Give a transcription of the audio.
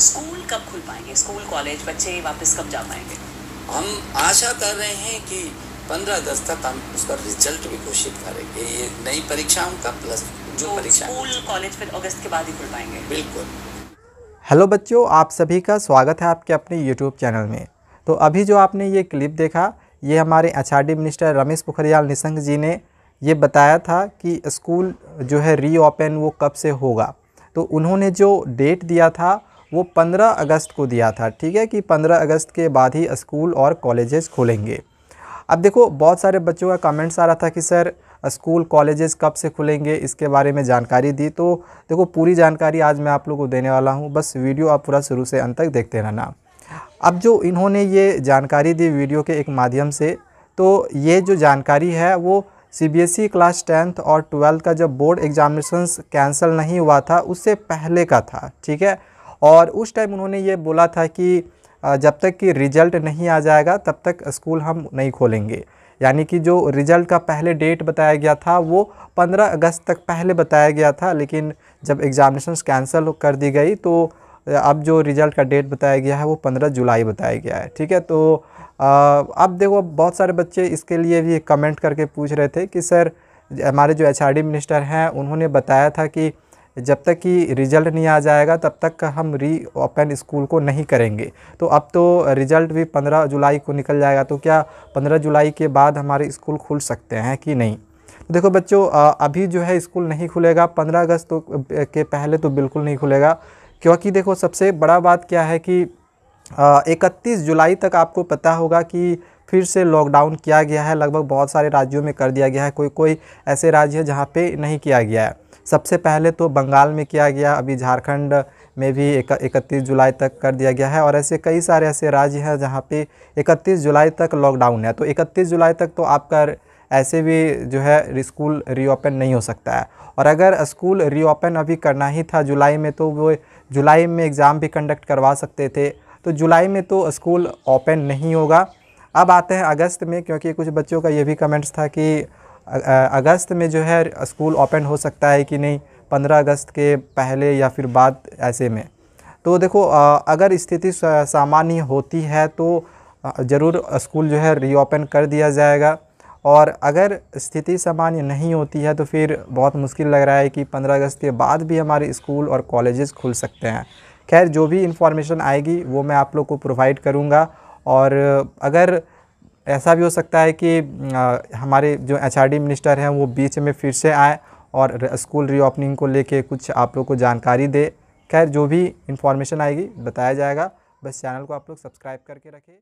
school कब खुल पाएंगे स्कूल कॉलेज बच्चे वापस कब जा पाएंगे हम आशा कर रहे हैं कि पंद्रह अगस्त तक हम उसका रिजल्ट भी घोषित करेंगे ये नई परीक्षाओं का प्लस जो तो परीक्षा स्कूल कॉलेज फिर अगस्त के बाद ही खुल पाएंगे बिल्कुल हेलो बच्चों आप सभी का स्वागत है आपके अपने यूट्यूब चैनल में तो अभी जो आपने ये क्लिप देखा ये हमारे एच मिनिस्टर रमेश पोखरियाल निशंक जी ने ये बताया था कि स्कूल जो है रीओपन वो कब से होगा तो उन्होंने जो डेट दिया था वो 15 अगस्त को दिया था ठीक है कि 15 अगस्त के बाद ही स्कूल और कॉलेजेस खुलेंगे अब देखो बहुत सारे बच्चों का कमेंट्स आ रहा था कि सर स्कूल कॉलेजेस कब से खुलेंगे इसके बारे में जानकारी दी तो देखो पूरी जानकारी आज मैं आप लोग को देने वाला हूँ बस वीडियो आप पूरा शुरू से अंत तक देखते रहना अब जो इन्होंने ये जानकारी दी वीडियो के एक माध्यम से तो ये जो जानकारी है वो ई क्लास टेंथ और ट्वेल्थ का जब बोर्ड एग्जामिनेशन कैंसिल नहीं हुआ था उससे पहले का था ठीक है और उस टाइम उन्होंने ये बोला था कि जब तक कि रिज़ल्ट नहीं आ जाएगा तब तक स्कूल हम नहीं खोलेंगे यानी कि जो रिज़ल्ट का पहले डेट बताया गया था वो 15 अगस्त तक पहले बताया गया था लेकिन जब एग्ज़ामिनेशन कैंसिल कर दी गई तो अब जो रिज़ल्ट का डेट बताया गया है वो 15 जुलाई बताया गया है ठीक है तो अब देखो बहुत सारे बच्चे इसके लिए भी कमेंट करके पूछ रहे थे कि सर हमारे जो एच मिनिस्टर हैं उन्होंने बताया था कि जब तक कि रिज़ल्ट नहीं आ जाएगा तब तक हम री ओपन स्कूल को नहीं करेंगे तो अब तो रिज़ल्ट भी पंद्रह जुलाई को निकल जाएगा तो क्या पंद्रह जुलाई के बाद हमारे स्कूल खुल सकते हैं कि नहीं तो देखो बच्चों अभी जो है स्कूल नहीं खुलेगा पंद्रह अगस्त तो के पहले तो बिल्कुल नहीं खुलेगा क्योंकि देखो सबसे बड़ा बात क्या है कि इकतीस जुलाई तक आपको पता होगा कि फिर से लॉकडाउन किया गया है लगभग बहुत सारे राज्यों में कर दिया गया है कोई कोई ऐसे राज्य है जहाँ पर नहीं किया गया है सबसे पहले तो बंगाल में किया गया अभी झारखंड में भी इकतीस जुलाई तक कर दिया गया है और ऐसे कई सारे ऐसे राज्य हैं जहाँ पे इकतीस जुलाई तक लॉकडाउन है तो इकतीस जुलाई तक तो आपका ऐसे भी जो है स्कूल रीओपन नहीं हो सकता है और अगर स्कूल रीओपन अभी करना ही था जुलाई में तो वो जुलाई में एग्ज़ाम भी कंडक्ट करवा सकते थे तो जुलाई में तो स्कूल ओपन नहीं होगा अब आते हैं अगस्त में क्योंकि कुछ बच्चों का ये भी कमेंट्स था कि अगस्त में जो है स्कूल ओपन हो सकता है कि नहीं पंद्रह अगस्त के पहले या फिर बाद ऐसे में तो देखो अगर स्थिति सामान्य होती है तो ज़रूर स्कूल जो है रीओपन कर दिया जाएगा और अगर स्थिति सामान्य नहीं होती है तो फिर बहुत मुश्किल लग रहा है कि 15 अगस्त के बाद भी हमारे स्कूल और कॉलेजेस खुल सकते हैं खैर जो भी इन्फॉर्मेशन आएगी वो मैं आप लोग को प्रोवाइड करूँगा और अगर ऐसा भी हो सकता है कि आ, हमारे जो एच मिनिस्टर हैं वो बीच में फिर से आए और स्कूल रीओपनिंग को लेके कुछ आप लोग को जानकारी दे खैर जो भी इन्फॉर्मेशन आएगी बताया जाएगा बस चैनल को आप लोग सब्सक्राइब करके रखें